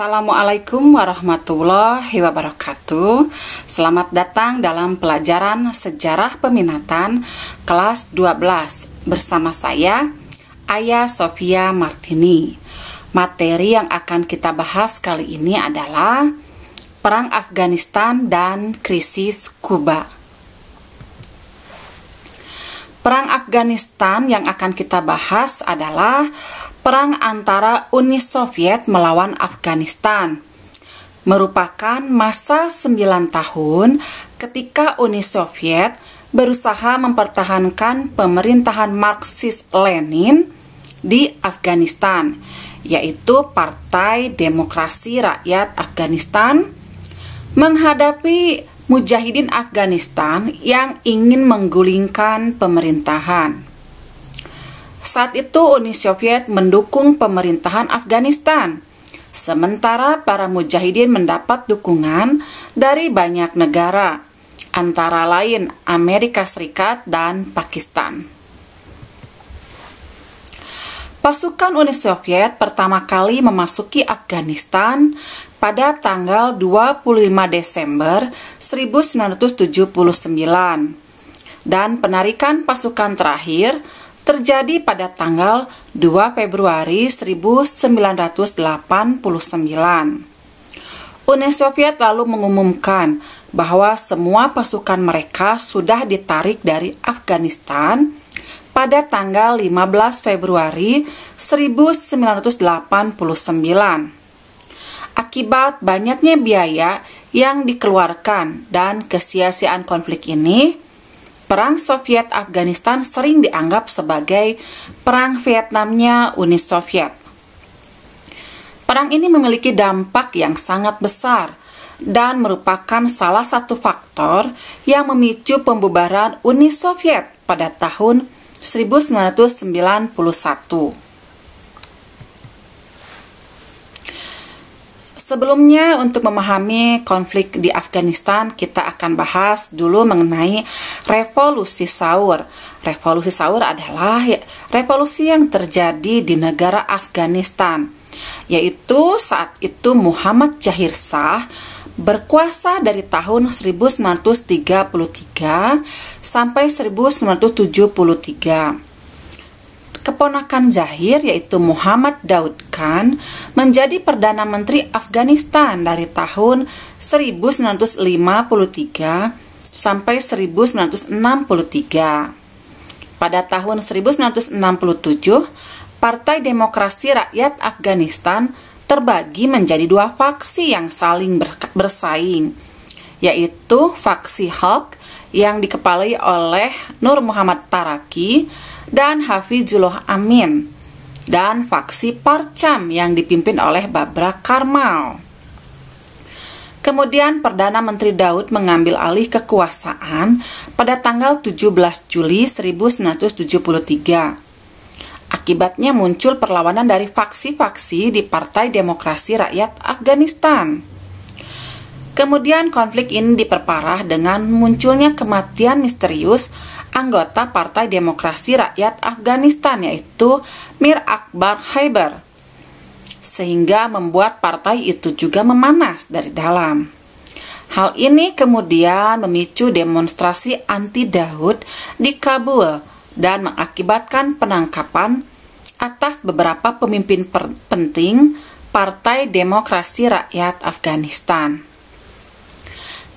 Assalamualaikum warahmatullahi wabarakatuh Selamat datang dalam pelajaran sejarah peminatan kelas 12 Bersama saya, Ayah Sofia Martini Materi yang akan kita bahas kali ini adalah Perang Afghanistan dan krisis Kuba Perang Afghanistan yang akan kita bahas adalah perang antara Uni Soviet melawan Afghanistan merupakan masa 9 tahun ketika Uni Soviet berusaha mempertahankan pemerintahan Marxis-Lenin di Afghanistan, yaitu Partai Demokrasi Rakyat Afghanistan, menghadapi mujahidin Afghanistan yang ingin menggulingkan pemerintahan. Saat itu Uni Soviet mendukung pemerintahan Afghanistan, sementara para mujahidin mendapat dukungan dari banyak negara, antara lain Amerika Serikat dan Pakistan. Pasukan Uni Soviet pertama kali memasuki Afghanistan pada tanggal 25 Desember 1979 dan penarikan pasukan terakhir terjadi pada tanggal 2 Februari 1989. Uni Soviet lalu mengumumkan bahwa semua pasukan mereka sudah ditarik dari Afghanistan pada tanggal 15 Februari 1989. Akibat banyaknya biaya yang dikeluarkan dan kesia-siaan konflik ini, Perang Soviet-Afghanistan sering dianggap sebagai perang Vietnamnya Uni Soviet. Perang ini memiliki dampak yang sangat besar dan merupakan salah satu faktor yang memicu pembubaran Uni Soviet pada tahun 1991. Sebelumnya untuk memahami konflik di Afghanistan kita akan bahas dulu mengenai revolusi sahur. Revolusi sahur adalah revolusi yang terjadi di negara Afghanistan yaitu saat itu Muhammad Jahir Shah berkuasa dari tahun 1933 sampai 1973 keponakan Zahir yaitu Muhammad Daud Khan menjadi Perdana Menteri Afghanistan dari tahun 1953 sampai 1963. Pada tahun 1967, Partai Demokrasi Rakyat Afghanistan terbagi menjadi dua faksi yang saling bersaing, yaitu faksi Hulk yang dikepalai oleh Nur Muhammad Taraki dan Hafizullah Amin dan faksi Parcam yang dipimpin oleh Babra Karmal. Kemudian Perdana Menteri Daud mengambil alih kekuasaan pada tanggal 17 Juli 1973. Akibatnya muncul perlawanan dari faksi-faksi di Partai Demokrasi Rakyat Afghanistan. Kemudian konflik ini diperparah dengan munculnya kematian misterius anggota Partai Demokrasi Rakyat Afghanistan yaitu Mir Akbar Haiber sehingga membuat partai itu juga memanas dari dalam. Hal ini kemudian memicu demonstrasi anti Daud di Kabul dan mengakibatkan penangkapan atas beberapa pemimpin penting Partai Demokrasi Rakyat Afghanistan.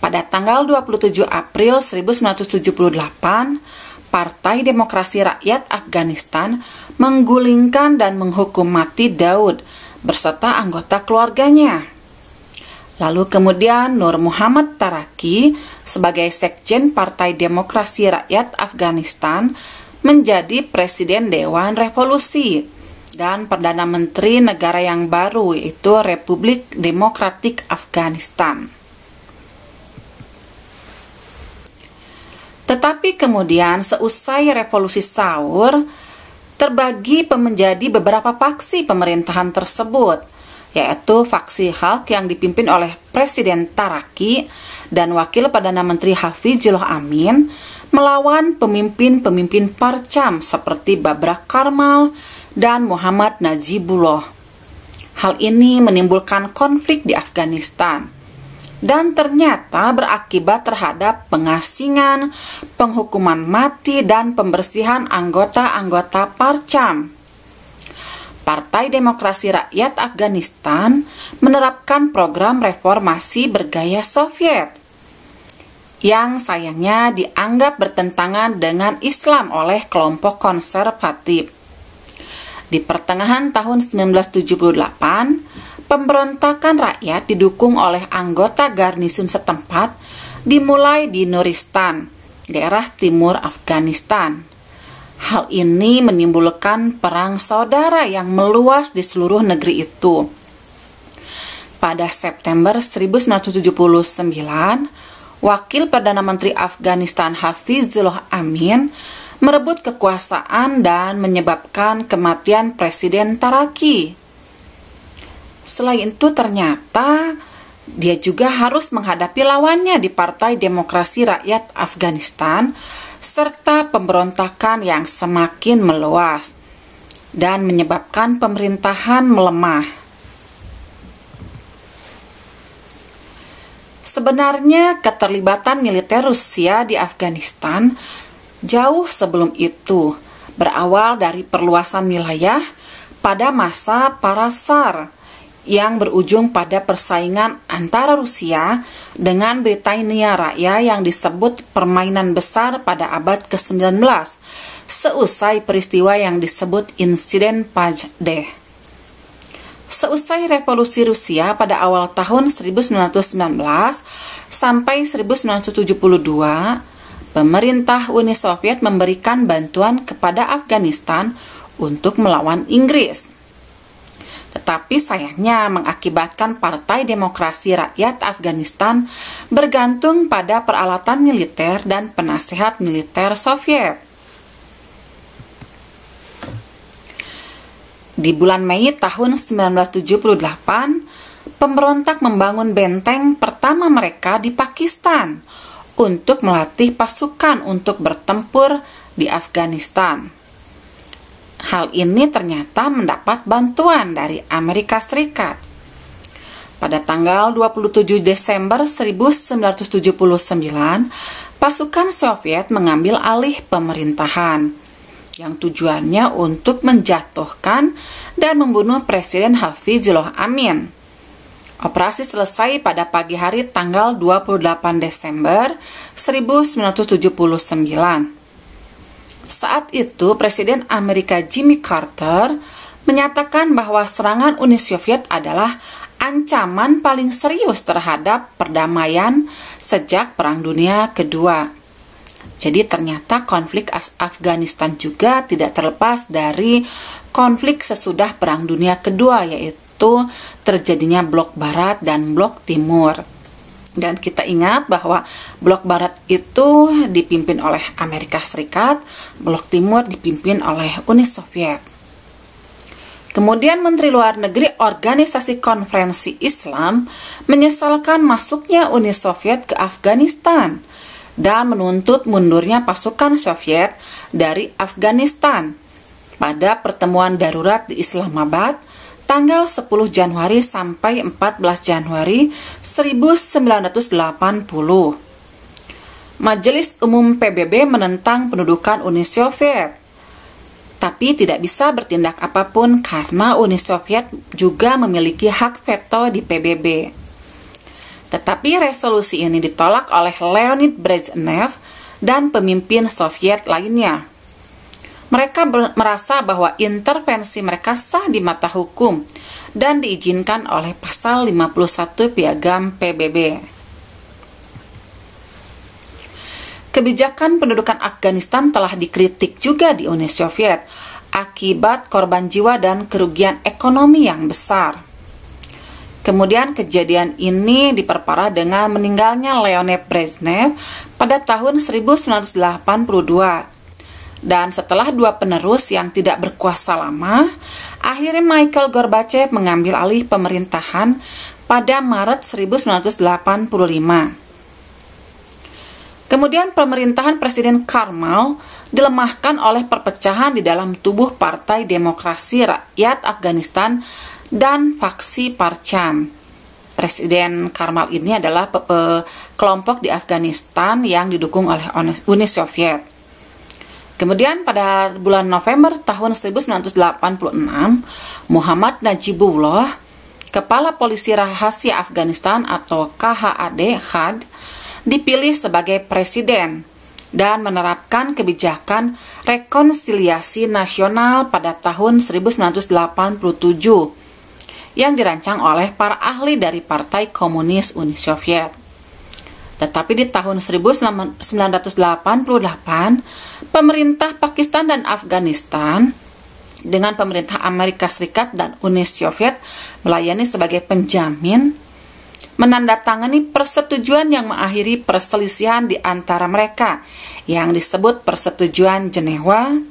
Pada tanggal 27 April 1978, Partai Demokrasi Rakyat Afghanistan menggulingkan dan menghukum mati Daud berserta anggota keluarganya. Lalu kemudian Nur Muhammad Taraki sebagai Sekjen Partai Demokrasi Rakyat Afghanistan menjadi Presiden Dewan Revolusi dan Perdana Menteri negara yang baru yaitu Republik Demokratik Afghanistan. Tetapi kemudian seusai revolusi sahur terbagi menjadi beberapa faksi pemerintahan tersebut, yaitu faksi Hulk yang dipimpin oleh Presiden Taraki dan Wakil Perdana Menteri Hafizullah Amin melawan pemimpin-pemimpin Parcam seperti Babrak Karmal dan Muhammad Najibullah. Hal ini menimbulkan konflik di Afghanistan dan ternyata berakibat terhadap pengasingan, penghukuman mati, dan pembersihan anggota-anggota Parcam. Partai Demokrasi Rakyat Afghanistan menerapkan program reformasi bergaya Soviet yang sayangnya dianggap bertentangan dengan Islam oleh kelompok konservatif. Di pertengahan tahun 1978, Pemberontakan rakyat didukung oleh anggota garnisun setempat dimulai di Nuristan, daerah timur Afghanistan. Hal ini menimbulkan perang saudara yang meluas di seluruh negeri itu. Pada September 1979, Wakil Perdana Menteri Afghanistan Hafizullah Amin merebut kekuasaan dan menyebabkan kematian Presiden Taraki. Selain itu ternyata dia juga harus menghadapi lawannya di Partai Demokrasi Rakyat Afghanistan serta pemberontakan yang semakin meluas dan menyebabkan pemerintahan melemah. Sebenarnya keterlibatan militer Rusia di Afghanistan jauh sebelum itu berawal dari perluasan wilayah pada masa para Tsar yang berujung pada persaingan antara Rusia dengan Britania Raya yang disebut permainan besar pada abad ke-19 seusai peristiwa yang disebut insiden Pajde, Seusai revolusi Rusia pada awal tahun 1919 sampai 1972, pemerintah Uni Soviet memberikan bantuan kepada Afghanistan untuk melawan Inggris. Tetapi sayangnya mengakibatkan Partai Demokrasi Rakyat Afghanistan bergantung pada peralatan militer dan penasehat militer Soviet. Di bulan Mei tahun 1978, pemberontak membangun benteng pertama mereka di Pakistan untuk melatih pasukan untuk bertempur di Afghanistan. Hal ini ternyata mendapat bantuan dari Amerika Serikat. Pada tanggal 27 Desember 1979, pasukan Soviet mengambil alih pemerintahan yang tujuannya untuk menjatuhkan dan membunuh Presiden Hafizullah Amin. Operasi selesai pada pagi hari tanggal 28 Desember 1979. Saat itu, Presiden Amerika Jimmy Carter menyatakan bahwa serangan Uni Soviet adalah ancaman paling serius terhadap perdamaian sejak Perang Dunia Kedua. Jadi ternyata konflik Afghanistan juga tidak terlepas dari konflik sesudah Perang Dunia Kedua yaitu terjadinya blok barat dan blok timur. Dan kita ingat bahwa blok barat itu dipimpin oleh Amerika Serikat, blok timur dipimpin oleh Uni Soviet. Kemudian Menteri Luar Negeri Organisasi Konferensi Islam menyesalkan masuknya Uni Soviet ke Afghanistan dan menuntut mundurnya pasukan Soviet dari Afghanistan pada pertemuan darurat di Islamabad tanggal 10 Januari sampai 14 Januari 1980. Majelis Umum PBB menentang pendudukan Uni Soviet, tapi tidak bisa bertindak apapun karena Uni Soviet juga memiliki hak veto di PBB. Tetapi resolusi ini ditolak oleh Leonid Brezhnev dan pemimpin Soviet lainnya. Mereka merasa bahwa intervensi mereka sah di mata hukum dan diizinkan oleh pasal 51 Piagam PBB. Kebijakan pendudukan Afghanistan telah dikritik juga di Uni Soviet akibat korban jiwa dan kerugian ekonomi yang besar. Kemudian kejadian ini diperparah dengan meninggalnya Leonid Brezhnev pada tahun 1982 dan setelah dua penerus yang tidak berkuasa lama, akhirnya Michael Gorbachev mengambil alih pemerintahan pada Maret 1985. Kemudian pemerintahan Presiden Karmal dilemahkan oleh perpecahan di dalam tubuh Partai Demokrasi Rakyat Afghanistan dan faksi Parcham. Presiden Karmal ini adalah kelompok di Afghanistan yang didukung oleh Uni Soviet. Kemudian pada bulan November tahun 1986, Muhammad Najibullah, Kepala Polisi Rahasia Afghanistan atau KHAD (KHAD), dipilih sebagai presiden dan menerapkan kebijakan rekonsiliasi nasional pada tahun 1987 yang dirancang oleh para ahli dari Partai Komunis Uni Soviet. Tetapi di tahun 1988, pemerintah Pakistan dan Afghanistan dengan pemerintah Amerika Serikat dan Uni Soviet melayani sebagai penjamin menandatangani persetujuan yang mengakhiri perselisihan di antara mereka yang disebut persetujuan Jenewa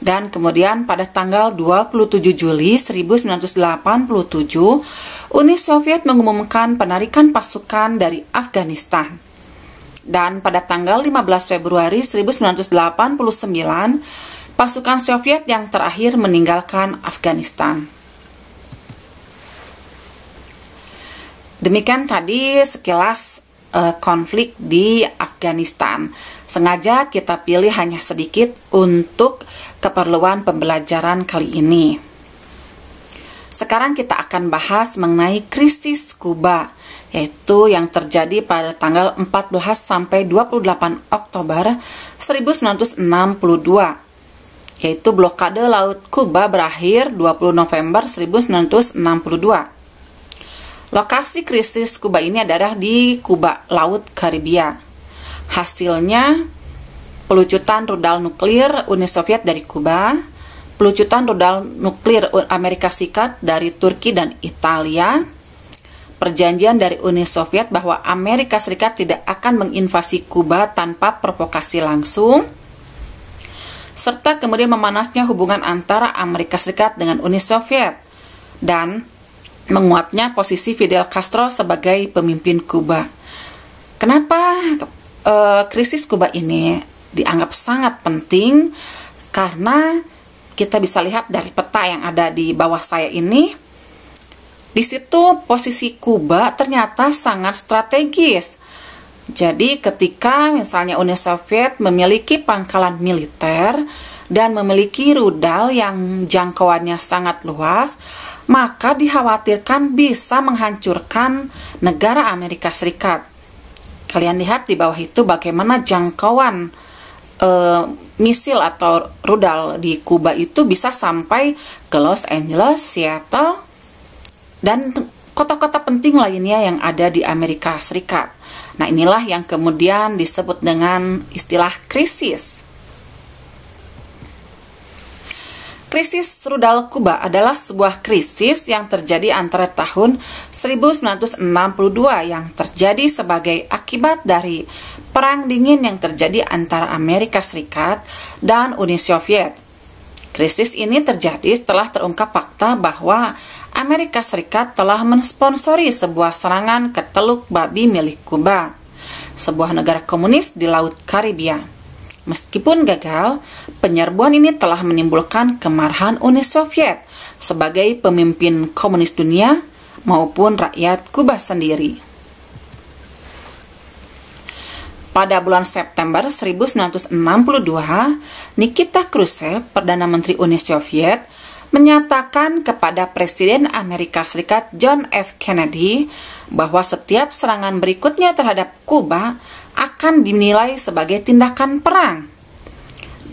dan kemudian pada tanggal 27 Juli 1987 Uni Soviet mengumumkan penarikan pasukan dari Afghanistan. Dan pada tanggal 15 Februari 1989 pasukan Soviet yang terakhir meninggalkan Afghanistan. Demikian tadi sekilas uh, konflik di Afghanistan. Sengaja kita pilih hanya sedikit untuk keperluan pembelajaran kali ini. Sekarang kita akan bahas mengenai krisis Kuba, yaitu yang terjadi pada tanggal 14 sampai 28 Oktober 1962 yaitu blokade Laut Kuba berakhir 20 November 1962. Lokasi krisis Kuba ini adalah di Kuba, Laut Karibia. Hasilnya pelucutan rudal nuklir Uni Soviet dari Kuba, pelucutan rudal nuklir Amerika Serikat dari Turki dan Italia, perjanjian dari Uni Soviet bahwa Amerika Serikat tidak akan menginvasi Kuba tanpa provokasi langsung, serta kemudian memanasnya hubungan antara Amerika Serikat dengan Uni Soviet dan menguatnya posisi Fidel Castro sebagai pemimpin Kuba. Kenapa uh, krisis Kuba ini dianggap sangat penting karena kita bisa lihat dari peta yang ada di bawah saya ini di situ posisi Kuba ternyata sangat strategis. Jadi ketika misalnya Uni Soviet memiliki pangkalan militer dan memiliki rudal yang jangkauannya sangat luas, maka dikhawatirkan bisa menghancurkan negara Amerika Serikat. Kalian lihat di bawah itu bagaimana jangkauan uh, misil atau rudal di Kuba itu bisa sampai ke Los Angeles, Seattle, dan kota-kota penting lainnya yang ada di Amerika Serikat. Nah, inilah yang kemudian disebut dengan istilah krisis. Krisis rudal Kuba adalah sebuah krisis yang terjadi antara tahun 1962 yang terjadi sebagai akibat dari Perang Dingin yang terjadi antara Amerika Serikat dan Uni Soviet. Krisis ini terjadi setelah terungkap fakta bahwa Amerika Serikat telah mensponsori sebuah serangan ke Teluk Babi milik Kuba, sebuah negara komunis di Laut Karibia. Meskipun gagal, penyerbuan ini telah menimbulkan kemarahan Uni Soviet sebagai pemimpin komunis dunia maupun rakyat Kuba sendiri. Pada bulan September 1962, Nikita Khrushchev, Perdana Menteri Uni Soviet, menyatakan kepada Presiden Amerika Serikat John F. Kennedy bahwa setiap serangan berikutnya terhadap Kuba akan dinilai sebagai tindakan perang.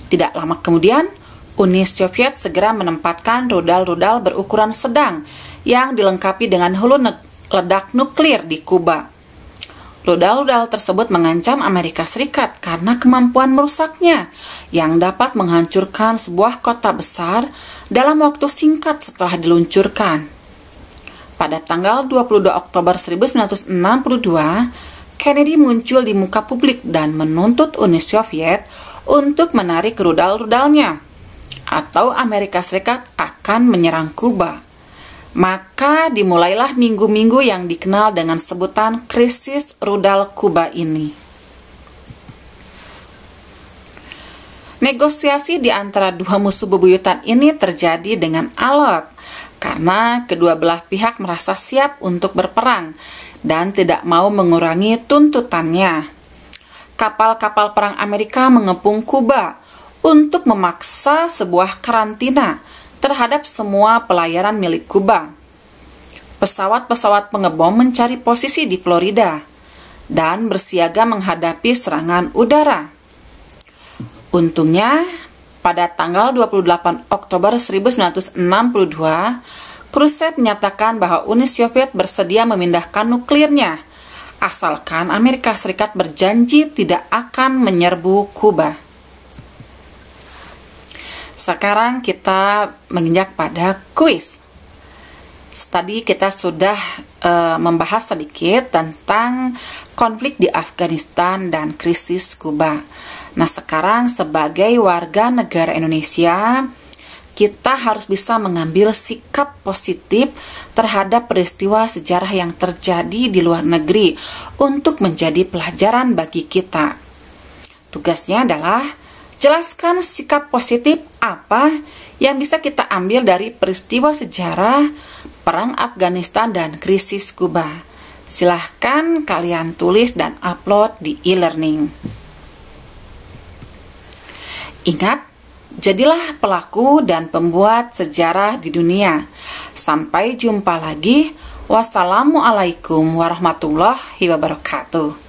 Tidak lama kemudian, Uni Soviet segera menempatkan rudal-rudal berukuran sedang yang dilengkapi dengan hulu ledak nuklir di Kuba. Rudal-rudal tersebut mengancam Amerika Serikat karena kemampuan merusaknya yang dapat menghancurkan sebuah kota besar dalam waktu singkat setelah diluncurkan. Pada tanggal 22 Oktober 1962, Kennedy muncul di muka publik dan menuntut Uni Soviet untuk menarik rudal-rudalnya atau Amerika Serikat akan menyerang Kuba. Maka dimulailah minggu-minggu yang dikenal dengan sebutan krisis rudal Kuba ini. Negosiasi di antara dua musuh bebuyutan ini terjadi dengan alot karena kedua belah pihak merasa siap untuk berperang dan tidak mau mengurangi tuntutannya. Kapal-kapal perang Amerika mengepung Kuba untuk memaksa sebuah karantina terhadap semua pelayaran milik Kuba. Pesawat-pesawat pengebom mencari posisi di Florida dan bersiaga menghadapi serangan udara. Untungnya, pada tanggal 28 Oktober 1962, Khrushchev menyatakan bahwa Uni Soviet bersedia memindahkan nuklirnya, asalkan Amerika Serikat berjanji tidak akan menyerbu Kuba. Sekarang kita menginjak pada kuis. Tadi kita sudah e, membahas sedikit tentang konflik di Afghanistan dan krisis Kuba. Nah, sekarang sebagai warga negara Indonesia, kita harus bisa mengambil sikap positif terhadap peristiwa sejarah yang terjadi di luar negeri untuk menjadi pelajaran bagi kita. Tugasnya adalah jelaskan sikap positif apa yang bisa kita ambil dari peristiwa sejarah Perang Afghanistan dan krisis Kuba. Silahkan kalian tulis dan upload di e-learning. Ingat, Jadilah pelaku dan pembuat sejarah di dunia. Sampai jumpa lagi. Wassalamualaikum warahmatullahi wabarakatuh.